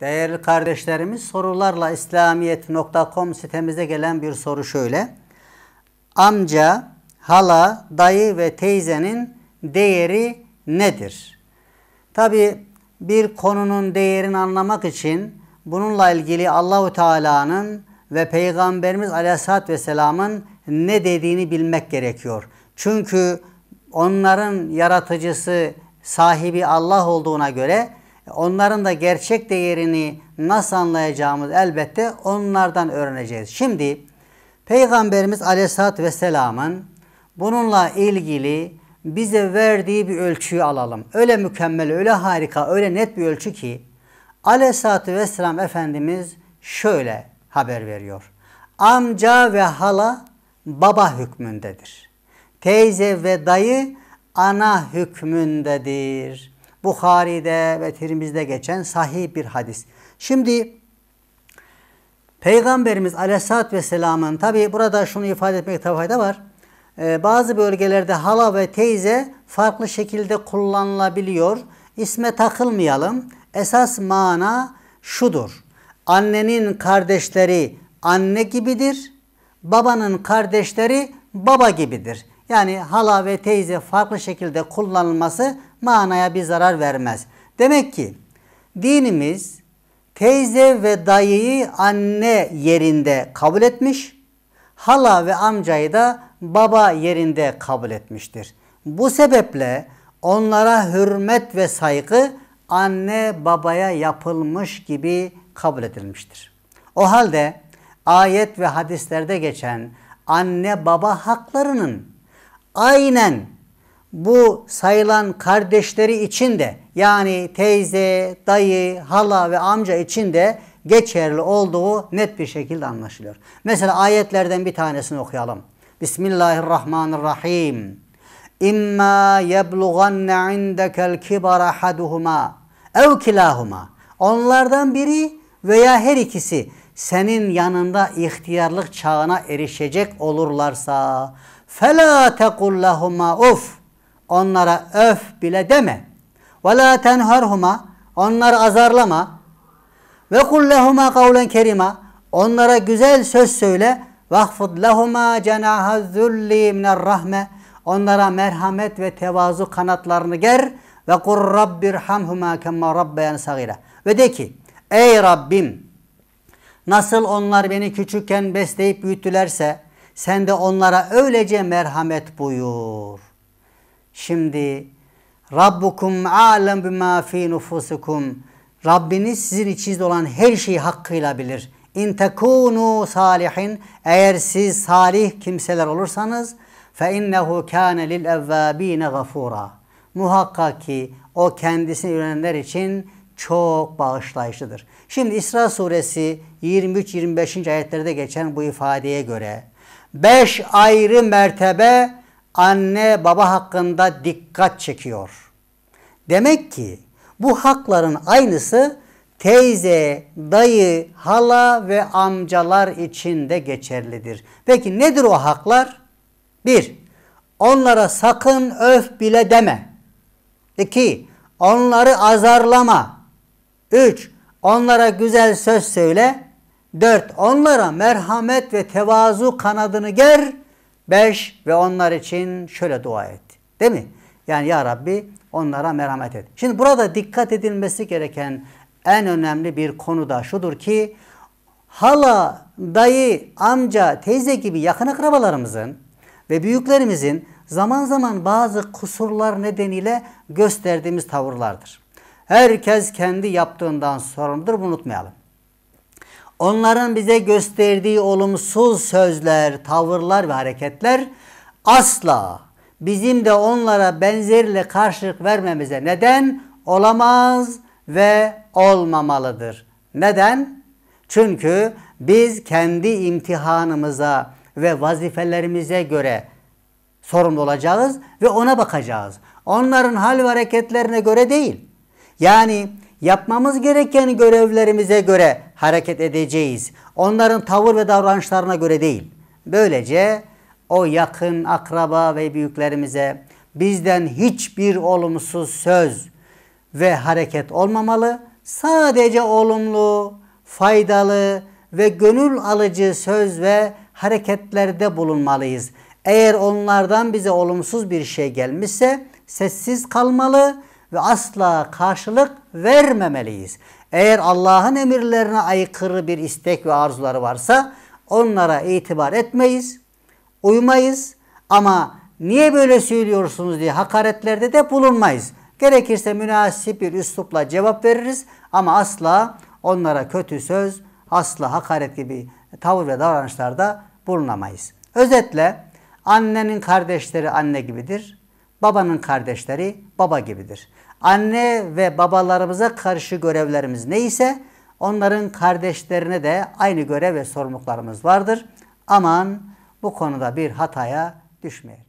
Değerli kardeşlerimiz sorularla İslamiyet.com sitemize gelen bir soru şöyle. Amca, hala, dayı ve teyzenin değeri nedir? Tabi bir konunun değerini anlamak için bununla ilgili Allahu Teala'nın ve Peygamberimiz Aleyhisselatü Vesselam'ın ne dediğini bilmek gerekiyor. Çünkü onların yaratıcısı, sahibi Allah olduğuna göre onların da gerçek değerini nasıl anlayacağımız elbette onlardan öğreneceğiz. Şimdi Peygamberimiz Aleyhisselatü Vesselam'ın bununla ilgili bize verdiği bir ölçüyü alalım. Öyle mükemmel, öyle harika, öyle net bir ölçü ki Aleyhisselatü Vesselam Efendimiz şöyle haber veriyor. Amca ve hala baba hükmündedir. Teyze ve dayı ana hükmündedir. Bukhari'de ve Tirmiz'de geçen sahih bir hadis. Şimdi Peygamberimiz Aleyhisselatü Vesselam'ın tabi burada şunu ifade etmekte fayda var. Ee, bazı bölgelerde hala ve teyze farklı şekilde kullanılabiliyor. İsme takılmayalım. Esas mana şudur. Annenin kardeşleri anne gibidir. Babanın kardeşleri baba gibidir. Yani hala ve teyze farklı şekilde kullanılması manaya bir zarar vermez. Demek ki dinimiz teyze ve dayıyı anne yerinde kabul etmiş, hala ve amcayı da baba yerinde kabul etmiştir. Bu sebeple onlara hürmet ve saygı anne babaya yapılmış gibi kabul edilmiştir. O halde ayet ve hadislerde geçen anne baba haklarının aynen bu sayılan kardeşleri için de yani teyze, dayı, hala ve amca için de geçerli olduğu net bir şekilde anlaşılıyor. Mesela ayetlerden bir tanesini okuyalım. Bismillahirrahmanirrahim. İmma yeblughanne indekel kibara haduhuma ev kilahuma. Onlardan biri veya her ikisi senin yanında ihtiyarlık çağına erişecek olurlarsa fela tekul lahuma uf Onlara öf bile deme. Ve la tenharhuma. Onları azarlama. Ve kullehuma kavlen kerima. Onlara güzel söz söyle. Vahfud lehuma cenaha zulli minel rahme. Onlara merhamet ve tevazu kanatlarını ger. Ve kur rabbirhamhuma kemma rabbeyen sagira. Ve de ki ey Rabbim nasıl onlar beni küçükken besleyip büyüttülerse sen de onlara öylece merhamet buyur. Şimdi Rabbukum alem bima fi nufusukum. Rabbiniz sizin içinizde olan her şeyi hakkıyla bilir. İn tekunu salihin eğer siz salih kimseler olursanız fe innehu kâne lil evvâbîne Gafura. Muhakkak ki o kendisine yönelenler için çok bağışlayıcıdır. Şimdi İsra suresi 23-25. ayetlerde geçen bu ifadeye göre 5 ayrı mertebe anne baba hakkında dikkat çekiyor. Demek ki bu hakların aynısı teyze, dayı, hala ve amcalar için de geçerlidir. Peki nedir o haklar? Bir, onlara sakın öf bile deme. İki, onları azarlama. Üç, onlara güzel söz söyle. Dört, onlara merhamet ve tevazu kanadını ger 5 ve onlar için şöyle dua et, Değil mi? Yani Ya Rabbi onlara merhamet et. Şimdi burada dikkat edilmesi gereken en önemli bir konu da şudur ki hala, dayı, amca, teyze gibi yakın akrabalarımızın ve büyüklerimizin zaman zaman bazı kusurlar nedeniyle gösterdiğimiz tavırlardır. Herkes kendi yaptığından sorumludur bunu unutmayalım onların bize gösterdiği olumsuz sözler, tavırlar ve hareketler asla bizim de onlara benzerle karşılık vermemize neden olamaz ve olmamalıdır. Neden? Çünkü biz kendi imtihanımıza ve vazifelerimize göre sorumlu olacağız ve ona bakacağız. Onların hal ve hareketlerine göre değil. Yani yapmamız gereken görevlerimize göre hareket edeceğiz. Onların tavır ve davranışlarına göre değil. Böylece o yakın akraba ve büyüklerimize bizden hiçbir olumsuz söz ve hareket olmamalı. Sadece olumlu, faydalı ve gönül alıcı söz ve hareketlerde bulunmalıyız. Eğer onlardan bize olumsuz bir şey gelmişse sessiz kalmalı ve asla karşılık vermemeliyiz. Eğer Allah'ın emirlerine aykırı bir istek ve arzuları varsa onlara itibar etmeyiz, uymayız ama niye böyle söylüyorsunuz diye hakaretlerde de bulunmayız. Gerekirse münasip bir üslupla cevap veririz ama asla onlara kötü söz, asla hakaret gibi tavır ve davranışlarda bulunamayız. Özetle annenin kardeşleri anne gibidir. Babanın kardeşleri baba gibidir. Anne ve babalarımıza karşı görevlerimiz neyse onların kardeşlerine de aynı görev ve sorumluluklarımız vardır. Aman bu konuda bir hataya düşmeyelim.